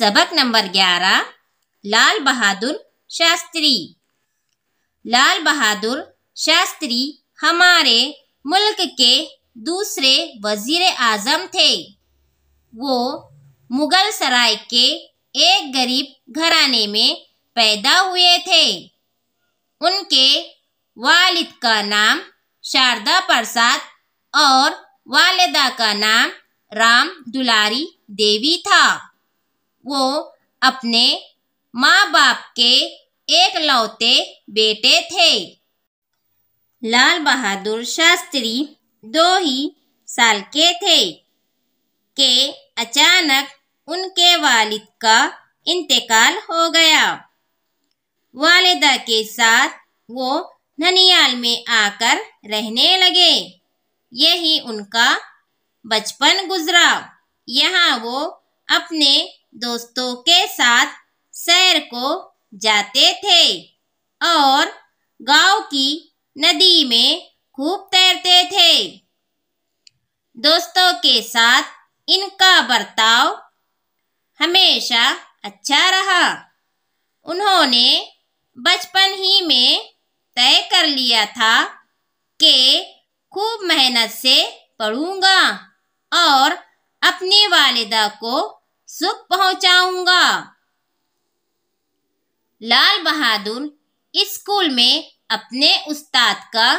सबक नंबर ग्यारह लाल बहादुर शास्त्री लाल बहादुर शास्त्री हमारे मुल्क के दूसरे वजीर आजम थे वो मुगल सराय के एक गरीब घराने में पैदा हुए थे उनके वालिद का नाम शारदा प्रसाद और वालदा का नाम राम दुलारी देवी था वो अपने माँ बाप के एक लौते बेटे थे लाल बहादुर शास्त्री दो ही साल के थे के अचानक उनके वालिद का इंतकाल हो गया वालिदा के साथ वो ननियाल में आकर रहने लगे यही उनका बचपन गुजरा यहाँ वो अपने दोस्तों के साथ शहर को जाते थे और गांव की नदी में खूब तैरते थे दोस्तों के साथ इनका बर्ताव हमेशा अच्छा रहा उन्होंने बचपन ही में तय कर लिया था कि खूब मेहनत से पढ़ूंगा और अपनी वालिदा को सुख पहुंचाऊंगा लाल बहादुर स्कूल में अपने उस्ताद का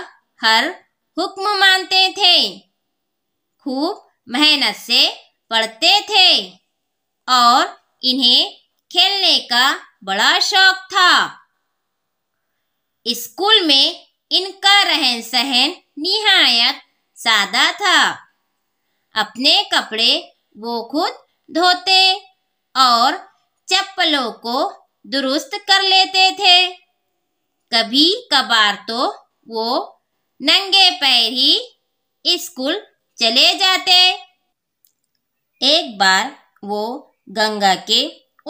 हर हुक्म मानते थे खूब मेहनत से पढ़ते थे और इन्हें खेलने का बड़ा शौक था स्कूल में इनका रहन सहन निहायत सादा था अपने कपड़े वो खुद धोते और चप्पलों को दुरुस्त कर लेते थे कभी कभार तो वो नंगे पैर ही स्कूल चले जाते एक बार वो गंगा के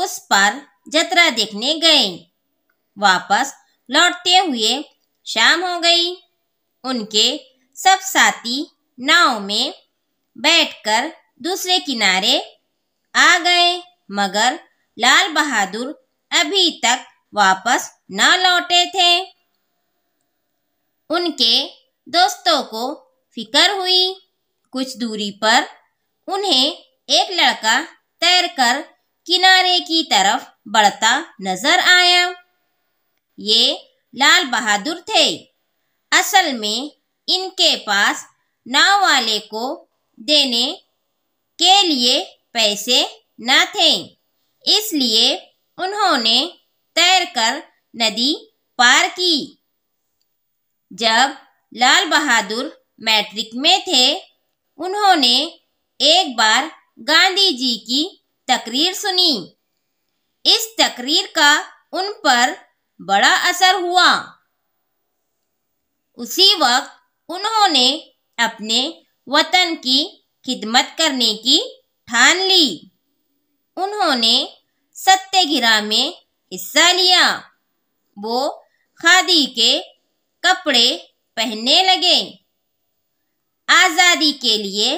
उस पार जतरा देखने गए वापस लौटते हुए शाम हो गई उनके सब साथी नाव में बैठकर दूसरे किनारे आ गए मगर लाल बहादुर अभी तक वापस न लौटे थे उनके दोस्तों को फिकर हुई कुछ दूरी पर उन्हें एक लड़का तैरकर किनारे की तरफ बढ़ता नजर आया ये लाल बहादुर थे असल में इनके पास नाव वाले को देने के लिए पैसे न थे इसलिए उन्होंने तैरकर नदी पार की जब लाल बहादुर मैट्रिक में थे उन्होंने एक बार गांधी जी की तकरीर सुनी इस तकरीर का उन पर बड़ा असर हुआ उसी वक्त उन्होंने अपने वतन की खिदमत करने की ठान ली उन्होंने गिरा में हिस्सा लिया वो खादी के कपड़े पहनने लगे आज़ादी के लिए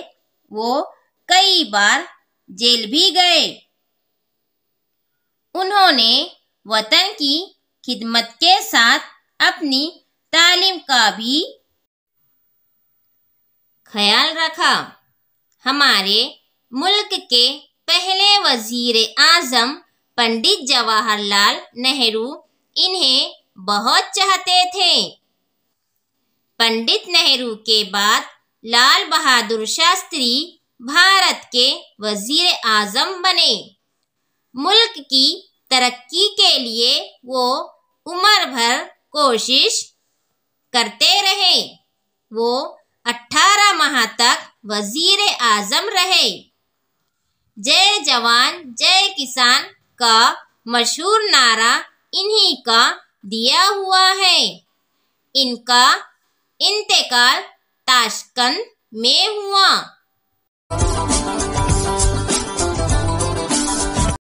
वो कई बार जेल भी गए उन्होंने वतन की खिदमत के साथ अपनी तालीम का भी ख्याल रखा हमारे मुल्क के पहले वजीर आजम पंडित जवाहरलाल नेहरू इन्हें बहुत चाहते थे पंडित नेहरू के बाद लाल बहादुर शास्त्री भारत के वजीर आजम बने मुल्क की तरक्की के लिए वो उम्र भर कोशिश करते रहे वो 18 माह तक वजीर आजम रहे जय जवान जय किसान का मशहूर नारा इन्हीं का दिया हुआ है इनका इंतकाल ताशकंद में हुआ